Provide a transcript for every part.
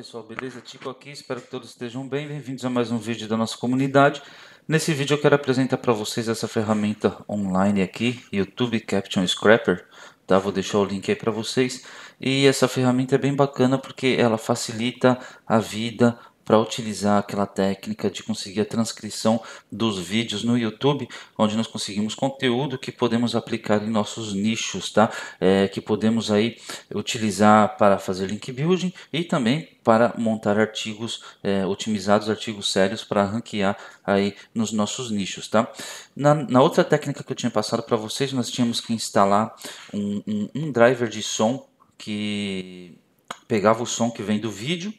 pessoal, beleza? Tico aqui, espero que todos estejam bem. Bem-vindos a mais um vídeo da nossa comunidade. Nesse vídeo eu quero apresentar para vocês essa ferramenta online aqui, YouTube Caption Scrapper. Tá? Vou deixar o link aí para vocês. E essa ferramenta é bem bacana porque ela facilita a vida para utilizar aquela técnica de conseguir a transcrição dos vídeos no YouTube, onde nós conseguimos conteúdo que podemos aplicar em nossos nichos, tá? É, que podemos aí utilizar para fazer link building e também para montar artigos é, otimizados, artigos sérios para ranquear aí nos nossos nichos, tá? Na, na outra técnica que eu tinha passado para vocês, nós tínhamos que instalar um, um, um driver de som que pegava o som que vem do vídeo,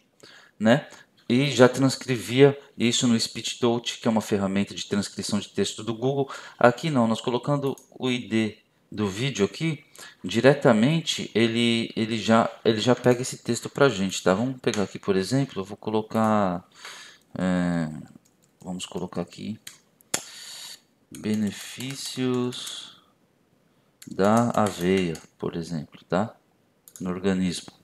né? e já transcrevia isso no SpeechTote, que é uma ferramenta de transcrição de texto do Google. Aqui não, nós colocando o ID do vídeo aqui, diretamente ele, ele, já, ele já pega esse texto para gente, tá? Vamos pegar aqui, por exemplo, eu vou colocar... É, vamos colocar aqui... Benefícios da aveia, por exemplo, tá? No organismo.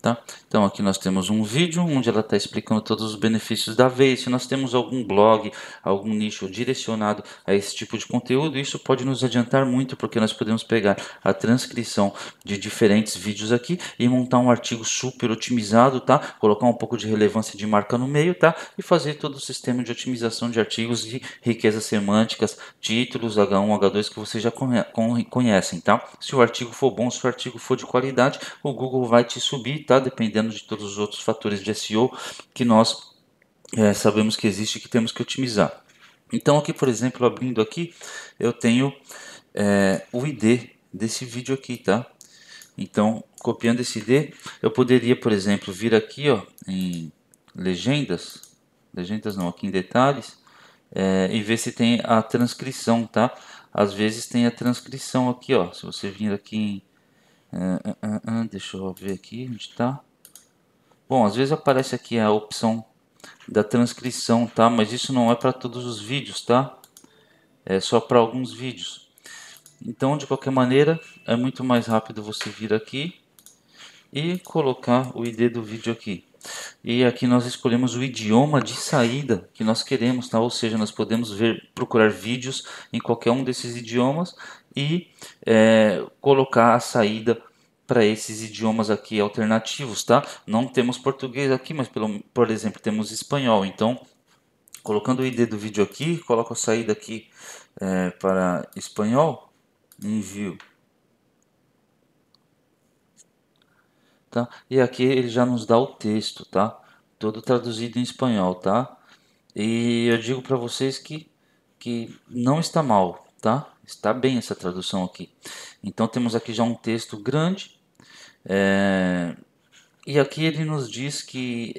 Tá? Então aqui nós temos um vídeo onde ela está explicando todos os benefícios da vez. Se nós temos algum blog, algum nicho direcionado a esse tipo de conteúdo, isso pode nos adiantar muito porque nós podemos pegar a transcrição de diferentes vídeos aqui e montar um artigo super otimizado, tá? Colocar um pouco de relevância de marca no meio, tá? E fazer todo o sistema de otimização de artigos de riquezas semânticas, títulos H1, H2 que vocês já conhecem, tá? Se o artigo for bom, se o artigo for de qualidade, o Google vai te subir está dependendo de todos os outros fatores de SEO que nós é, sabemos que existe e que temos que otimizar. Então aqui, por exemplo, abrindo aqui, eu tenho é, o ID desse vídeo aqui, tá? Então, copiando esse ID, eu poderia, por exemplo, vir aqui ó, em legendas, legendas não, aqui em detalhes, é, e ver se tem a transcrição, tá? Às vezes tem a transcrição aqui, ó. Se você vir aqui em Uh, uh, uh, deixa eu ver aqui onde está. Bom, às vezes aparece aqui a opção da transcrição, tá? Mas isso não é para todos os vídeos, tá? É só para alguns vídeos. Então, de qualquer maneira, é muito mais rápido você vir aqui e colocar o ID do vídeo aqui. E aqui nós escolhemos o idioma de saída que nós queremos, tá? ou seja, nós podemos ver, procurar vídeos em qualquer um desses idiomas e é, colocar a saída para esses idiomas aqui alternativos, tá? Não temos português aqui, mas pelo, por exemplo temos espanhol. Então, colocando o ID do vídeo aqui, coloco a saída aqui é, para espanhol, envio tá? E aqui ele já nos dá o texto, tá? Todo traduzido em espanhol, tá? E eu digo para vocês que, que não está mal, tá? Está bem essa tradução aqui. Então temos aqui já um texto grande. É... E aqui ele nos diz que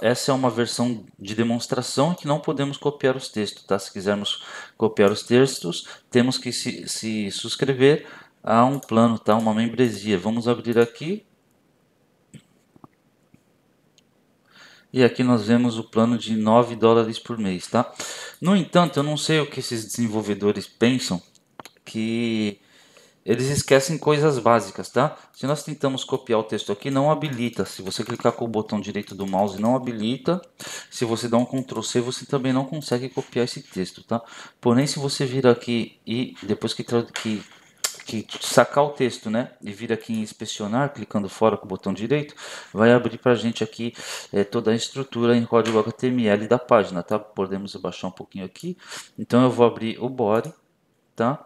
essa é uma versão de demonstração que não podemos copiar os textos, tá? Se quisermos copiar os textos, temos que se, se, suscrever a um plano, tá? Uma membresia. Vamos abrir aqui E aqui nós vemos o plano de 9 dólares por mês, tá? No entanto, eu não sei o que esses desenvolvedores pensam que eles esquecem coisas básicas, tá? Se nós tentamos copiar o texto aqui, não habilita. Se você clicar com o botão direito do mouse, não habilita. Se você dá um Ctrl C, você também não consegue copiar esse texto, tá? Porém, se você vir aqui e depois que, que que sacar o texto, né? E vir aqui em inspecionar, clicando fora com o botão direito, vai abrir para a gente aqui é, toda a estrutura em código HTML da página, tá? Podemos abaixar um pouquinho aqui. Então eu vou abrir o body, tá?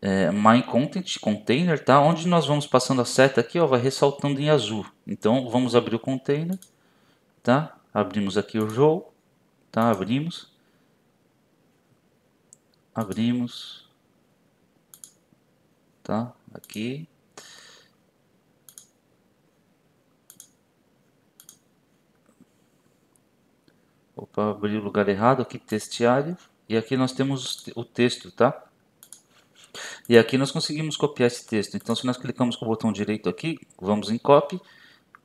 É, my content container, tá? Onde nós vamos passando a seta aqui, ó, vai ressaltando em azul. Então vamos abrir o container, tá? Abrimos aqui o row, tá? Abrimos, abrimos tá? Aqui. Opa, abri o lugar errado aqui, testeário. E aqui nós temos o texto, tá? E aqui nós conseguimos copiar esse texto. Então, se nós clicamos com o botão direito aqui, vamos em Copy,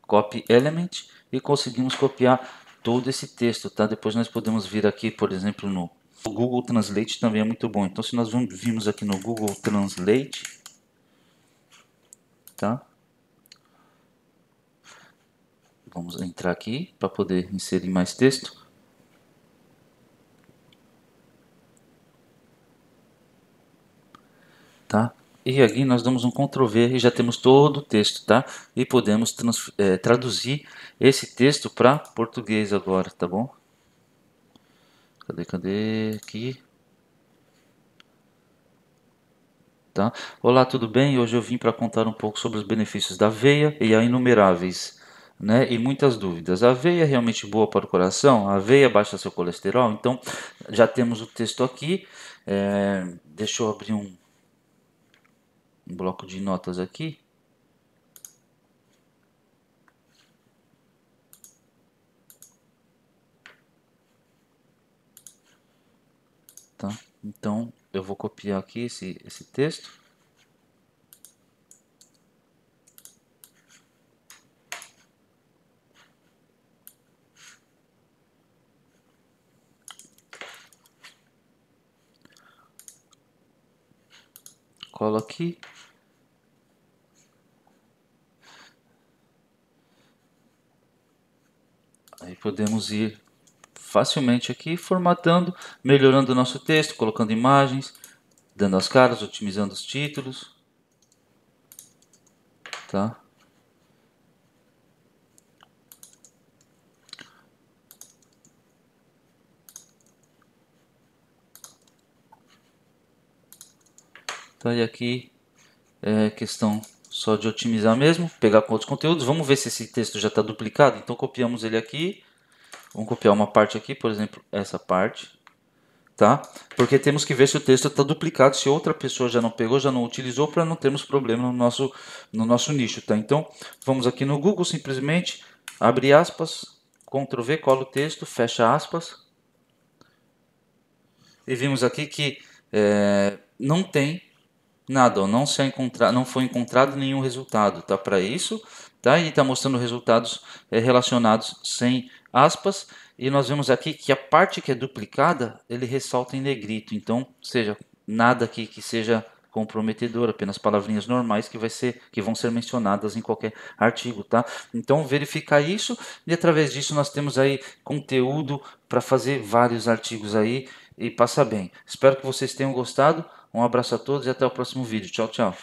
Copy Element, e conseguimos copiar todo esse texto, tá? Depois nós podemos vir aqui, por exemplo, no Google Translate também é muito bom. Então, se nós vimos aqui no Google Translate, tá? Vamos entrar aqui para poder inserir mais texto. Tá? E aqui nós damos um Ctrl V e já temos todo o texto, tá? E podemos é, traduzir esse texto para português agora, tá bom? Cadê, cadê? Aqui. Tá? Olá, tudo bem? Hoje eu vim para contar um pouco sobre os benefícios da aveia e a inumeráveis, né? E muitas dúvidas. A aveia é realmente boa para o coração? A aveia baixa seu colesterol? Então, já temos o texto aqui. É... Deixa eu abrir um... um bloco de notas aqui. Tá? Então, eu vou copiar aqui esse, esse texto. Colo aqui. Aí podemos ir facilmente aqui, formatando, melhorando o nosso texto, colocando imagens, dando as caras, otimizando os títulos. Tá? Tá, e aqui é questão só de otimizar mesmo, pegar com outros conteúdos. Vamos ver se esse texto já está duplicado. Então copiamos ele aqui, Vamos copiar uma parte aqui, por exemplo, essa parte. Tá? Porque temos que ver se o texto está duplicado, se outra pessoa já não pegou, já não utilizou, para não termos problema no nosso, no nosso nicho. Tá? Então, vamos aqui no Google, simplesmente, abre aspas, Ctrl V, cola o texto, fecha aspas. E vimos aqui que é, não tem nada, ó, não, se é não foi encontrado nenhum resultado, tá? Para isso, tá? E está mostrando resultados é, relacionados sem aspas. E nós vemos aqui que a parte que é duplicada, ele ressalta em negrito. Então, seja nada aqui que seja comprometedor, apenas palavrinhas normais que, vai ser, que vão ser mencionadas em qualquer artigo, tá? Então verificar isso e através disso nós temos aí conteúdo para fazer vários artigos aí e passa bem. Espero que vocês tenham gostado. Um abraço a todos e até o próximo vídeo. Tchau, tchau.